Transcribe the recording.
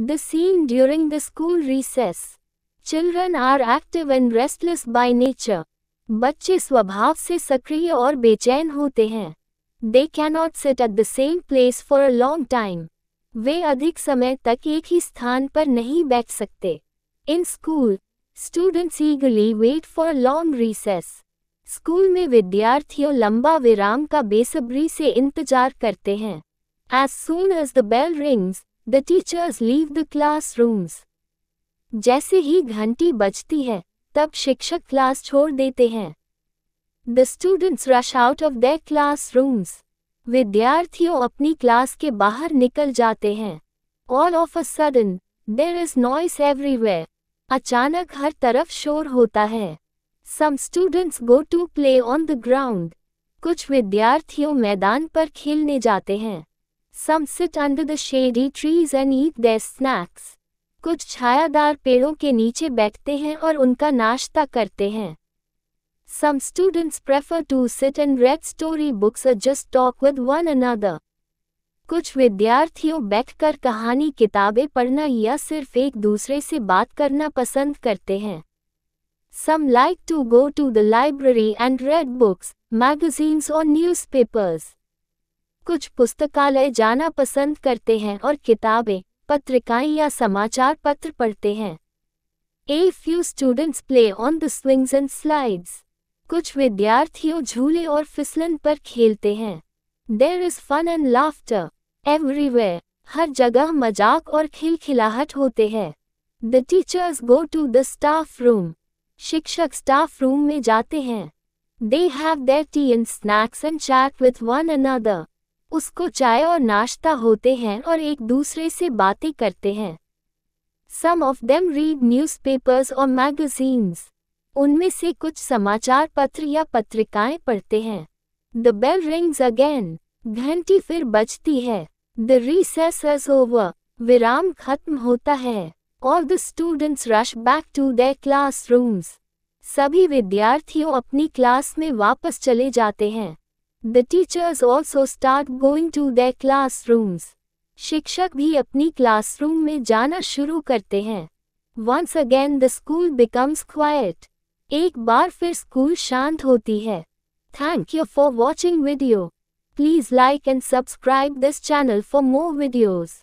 The scene during the school recess. Children are active and restless by nature. बच्चे स्वभाव से सक्रिय और बेचैन होते हैं they cannot sit at the same place for a long time वे अधिक समय तक एक ही स्थान पर नहीं बैठ सकते in school students eagerly wait for long recess school में विद्यार्थियों लंबा विराम का बेसब्री से इंतजार करते हैं as soon as the bell rings the teachers leave the classrooms जैसे ही घंटी बजती है तब शिक्षक क्लास छोड़ देते हैं the students rush out of their rooms विद्यार्थियों अपनी क्लास के बाहर निकल जाते हैं all of a sudden there is noise everywhere अचानक हर तरफ शोर होता है some students go to play on the ground कुछ विद्यार्थियों मैदान पर खेलने जाते हैं some sit under the shady trees and eat the snacks कुछ छायादार पेड़ों के नीचे बैठते हैं और उनका नाश्ता करते हैं some students prefer to sit and read story books or just talk with one another कुछ विद्यार्थियों बैठकर कहानी किताबें पढ़ना या सिर्फ एक दूसरे से बात करना पसंद करते हैं some like to go to the library and read books magazines और न्यूज़पेपर्स कुछ पुस्तकालय जाना पसंद करते हैं और किताबें पत्रिकाएं या समाचार पत्र पढ़ते हैं a few students play on the swings and slides कुछ विद्यार्थियों झूले और फिसलन पर खेलते हैं there is fun and laughter everywhere हर जगह मजाक और खिलखिलाहट होते हैं the teachers go to the staff room शिक्षक स्टाफ रूम में जाते हैं they have their tea and snacks and chat with one another उसको चाय और नाश्ता होते हैं और एक दूसरे से बातें करते हैं some of them read newspapers और मैगजीन्स उनमें से कुछ समाचार पत्र या पत्रिकाएं पढ़ते हैं द बेल रिंग्स अगेन घंटी फिर बजती है द रिसेस ओवर विराम खत्म होता है और the students rush back to their classrooms सभी विद्यार्थियों अपनी क्लास में वापस चले जाते हैं The teachers also start going to their classrooms. शिक्षक भी अपनी क्लासरूम में जाना शुरू करते हैं once again the school becomes quiet एक बार फिर स्कूल शांत होती है thank you for watching video please like and subscribe this channel for more videos